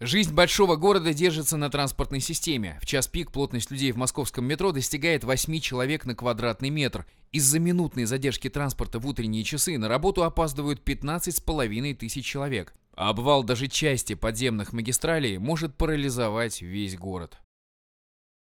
Жизнь большого города держится на транспортной системе. В час пик плотность людей в московском метро достигает 8 человек на квадратный метр. Из-за минутной задержки транспорта в утренние часы на работу опаздывают с половиной тысяч человек. А обвал даже части подземных магистралей может парализовать весь город.